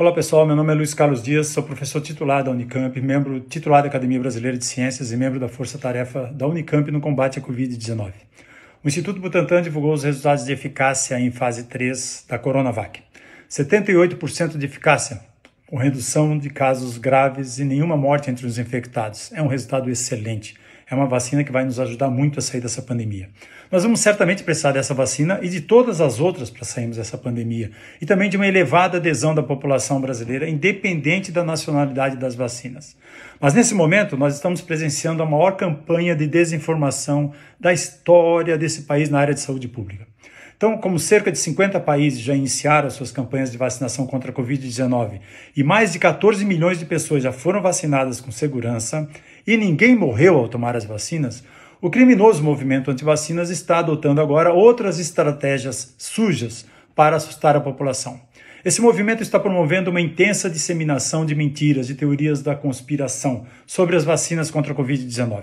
Olá pessoal, meu nome é Luiz Carlos Dias, sou professor titular da Unicamp, membro titular da Academia Brasileira de Ciências e membro da Força Tarefa da Unicamp no combate à Covid-19. O Instituto Butantan divulgou os resultados de eficácia em fase 3 da Coronavac. 78% de eficácia, com redução de casos graves e nenhuma morte entre os infectados. É um resultado excelente é uma vacina que vai nos ajudar muito a sair dessa pandemia. Nós vamos certamente precisar dessa vacina e de todas as outras para sairmos dessa pandemia, e também de uma elevada adesão da população brasileira, independente da nacionalidade das vacinas. Mas nesse momento, nós estamos presenciando a maior campanha de desinformação da história desse país na área de saúde pública. Então, como cerca de 50 países já iniciaram suas campanhas de vacinação contra a Covid-19 e mais de 14 milhões de pessoas já foram vacinadas com segurança e ninguém morreu ao tomar as vacinas, o criminoso movimento anti-vacinas está adotando agora outras estratégias sujas para assustar a população. Esse movimento está promovendo uma intensa disseminação de mentiras e teorias da conspiração sobre as vacinas contra a Covid-19.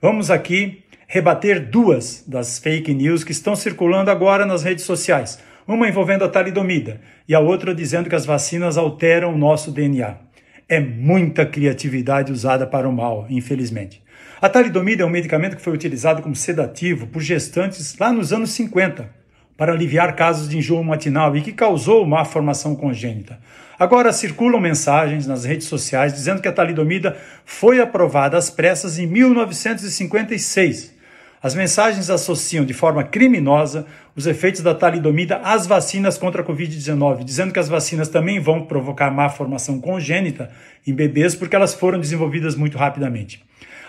Vamos aqui rebater duas das fake news que estão circulando agora nas redes sociais, uma envolvendo a talidomida e a outra dizendo que as vacinas alteram o nosso DNA. É muita criatividade usada para o mal, infelizmente. A talidomida é um medicamento que foi utilizado como sedativo por gestantes lá nos anos 50 para aliviar casos de enjoo matinal e que causou má formação congênita. Agora circulam mensagens nas redes sociais dizendo que a talidomida foi aprovada às pressas em 1956 as mensagens associam de forma criminosa os efeitos da talidomida às vacinas contra a Covid-19, dizendo que as vacinas também vão provocar má formação congênita em bebês porque elas foram desenvolvidas muito rapidamente.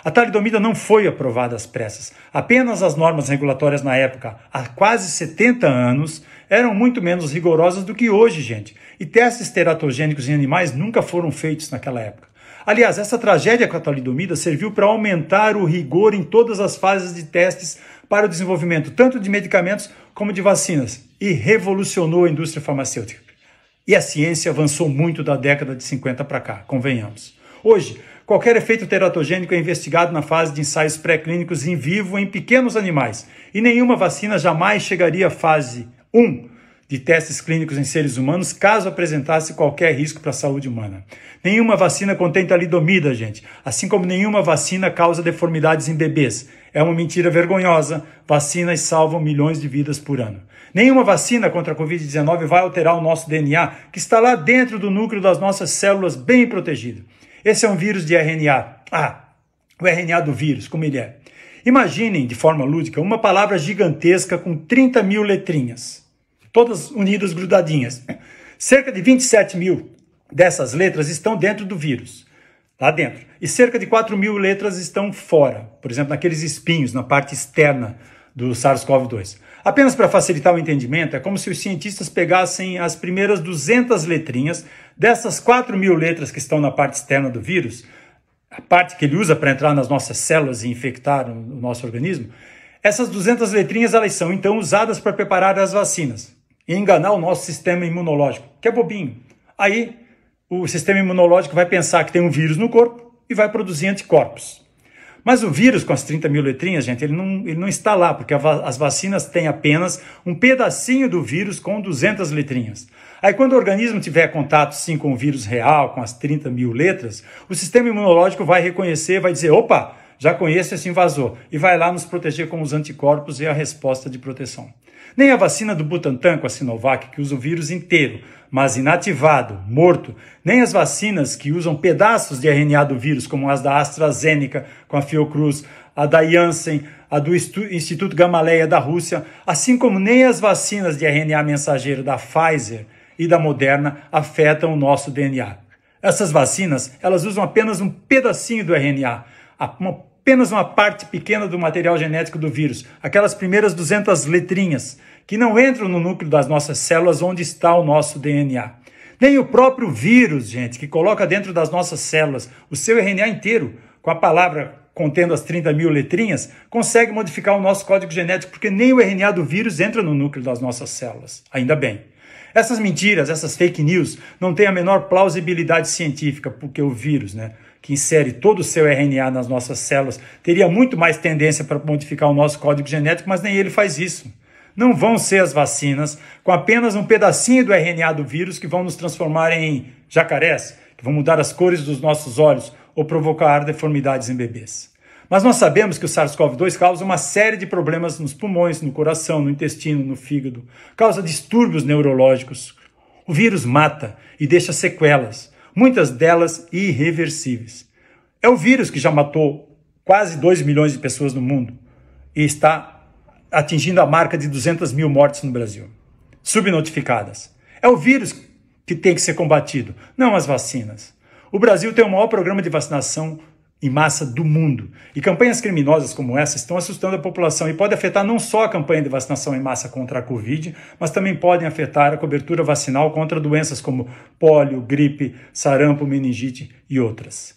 A talidomida não foi aprovada às pressas. Apenas as normas regulatórias na época, há quase 70 anos, eram muito menos rigorosas do que hoje, gente. E testes teratogênicos em animais nunca foram feitos naquela época. Aliás, essa tragédia com a talidomida serviu para aumentar o rigor em todas as fases de testes para o desenvolvimento tanto de medicamentos como de vacinas e revolucionou a indústria farmacêutica. E a ciência avançou muito da década de 50 para cá, convenhamos. Hoje, qualquer efeito teratogênico é investigado na fase de ensaios pré-clínicos em vivo em pequenos animais, e nenhuma vacina jamais chegaria à fase 1 de testes clínicos em seres humanos caso apresentasse qualquer risco para a saúde humana. Nenhuma vacina contém talidomida, gente, assim como nenhuma vacina causa deformidades em bebês. É uma mentira vergonhosa. Vacinas salvam milhões de vidas por ano. Nenhuma vacina contra a Covid-19 vai alterar o nosso DNA, que está lá dentro do núcleo das nossas células, bem protegido. Esse é um vírus de RNA. Ah, o RNA do vírus, como ele é. Imaginem, de forma lúdica, uma palavra gigantesca com 30 mil letrinhas todas unidas, grudadinhas. Cerca de 27 mil dessas letras estão dentro do vírus, lá dentro. E cerca de 4 mil letras estão fora, por exemplo, naqueles espinhos, na parte externa do SARS-CoV-2. Apenas para facilitar o entendimento, é como se os cientistas pegassem as primeiras 200 letrinhas dessas 4 mil letras que estão na parte externa do vírus, a parte que ele usa para entrar nas nossas células e infectar o nosso organismo, essas 200 letrinhas elas são então usadas para preparar as vacinas e enganar o nosso sistema imunológico, que é bobinho. Aí o sistema imunológico vai pensar que tem um vírus no corpo e vai produzir anticorpos. Mas o vírus com as 30 mil letrinhas, gente, ele não, ele não está lá, porque as vacinas têm apenas um pedacinho do vírus com 200 letrinhas. Aí, quando o organismo tiver contato, sim, com o vírus real, com as 30 mil letras, o sistema imunológico vai reconhecer, vai dizer: opa, já conheço esse invasor e vai lá nos proteger com os anticorpos e a resposta de proteção. Nem a vacina do Butantan com a Sinovac, que usa o vírus inteiro, mas inativado, morto, nem as vacinas que usam pedaços de RNA do vírus, como as da AstraZeneca com a Fiocruz, a da Janssen, a do Instituto Gamaleia da Rússia, assim como nem as vacinas de RNA mensageiro da Pfizer e da Moderna afetam o nosso DNA. Essas vacinas, elas usam apenas um pedacinho do RNA, uma apenas uma parte pequena do material genético do vírus, aquelas primeiras 200 letrinhas, que não entram no núcleo das nossas células onde está o nosso DNA. Nem o próprio vírus, gente, que coloca dentro das nossas células o seu RNA inteiro, com a palavra contendo as 30 mil letrinhas, consegue modificar o nosso código genético, porque nem o RNA do vírus entra no núcleo das nossas células. Ainda bem. Essas mentiras, essas fake news, não têm a menor plausibilidade científica, porque o vírus, né? que insere todo o seu RNA nas nossas células, teria muito mais tendência para modificar o nosso código genético, mas nem ele faz isso. Não vão ser as vacinas com apenas um pedacinho do RNA do vírus que vão nos transformar em jacarés, que vão mudar as cores dos nossos olhos ou provocar deformidades em bebês. Mas nós sabemos que o SARS-CoV-2 causa uma série de problemas nos pulmões, no coração, no intestino, no fígado, causa distúrbios neurológicos. O vírus mata e deixa sequelas muitas delas irreversíveis. É o vírus que já matou quase 2 milhões de pessoas no mundo e está atingindo a marca de 200 mil mortes no Brasil, subnotificadas. É o vírus que tem que ser combatido, não as vacinas. O Brasil tem o maior programa de vacinação em massa do mundo. E campanhas criminosas como essa estão assustando a população e podem afetar não só a campanha de vacinação em massa contra a Covid, mas também podem afetar a cobertura vacinal contra doenças como pólio, gripe, sarampo, meningite e outras.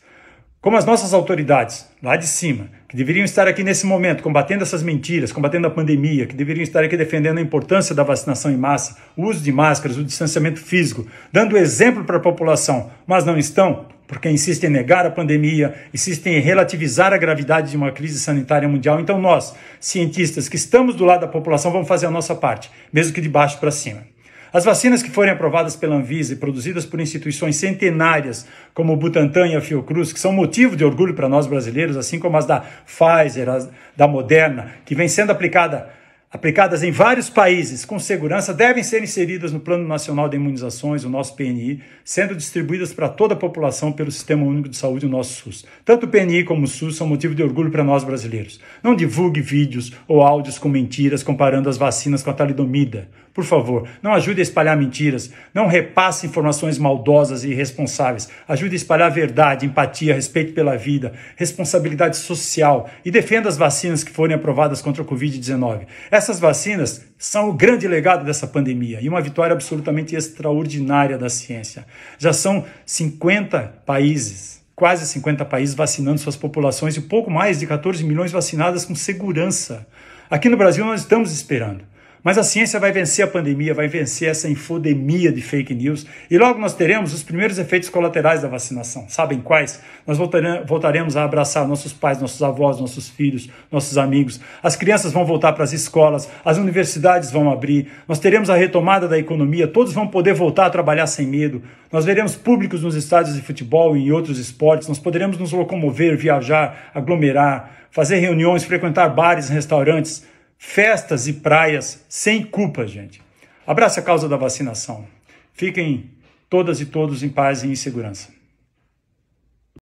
Como as nossas autoridades, lá de cima, que deveriam estar aqui nesse momento combatendo essas mentiras, combatendo a pandemia, que deveriam estar aqui defendendo a importância da vacinação em massa, o uso de máscaras, o distanciamento físico, dando exemplo para a população, mas não estão, porque insistem em negar a pandemia, insistem em relativizar a gravidade de uma crise sanitária mundial. Então, nós, cientistas que estamos do lado da população, vamos fazer a nossa parte, mesmo que de baixo para cima. As vacinas que forem aprovadas pela Anvisa e produzidas por instituições centenárias como o Butantan e a Fiocruz, que são motivo de orgulho para nós brasileiros, assim como as da Pfizer, as da Moderna, que vem sendo aplicada aplicadas em vários países com segurança devem ser inseridas no Plano Nacional de Imunizações, o nosso PNI, sendo distribuídas para toda a população pelo Sistema Único de Saúde, o nosso SUS. Tanto o PNI como o SUS são motivo de orgulho para nós brasileiros. Não divulgue vídeos ou áudios com mentiras comparando as vacinas com a talidomida por favor, não ajude a espalhar mentiras, não repasse informações maldosas e irresponsáveis. Ajude a espalhar verdade, empatia, respeito pela vida, responsabilidade social e defenda as vacinas que forem aprovadas contra o Covid-19. Essas vacinas são o grande legado dessa pandemia e uma vitória absolutamente extraordinária da ciência. Já são 50 países quase 50 países vacinando suas populações e pouco mais de 14 milhões vacinadas com segurança. Aqui no Brasil nós estamos esperando. Mas a ciência vai vencer a pandemia, vai vencer essa infodemia de fake news e logo nós teremos os primeiros efeitos colaterais da vacinação. Sabem quais? Nós voltaremos a abraçar nossos pais, nossos avós, nossos filhos, nossos amigos. As crianças vão voltar para as escolas, as universidades vão abrir, nós teremos a retomada da economia, todos vão poder voltar a trabalhar sem medo. Nós veremos públicos nos estádios de futebol e em outros esportes, nós poderemos nos locomover, viajar, aglomerar, fazer reuniões, frequentar bares, restaurantes festas e praias sem culpa, gente. Abraça a causa da vacinação. Fiquem todas e todos em paz e em segurança.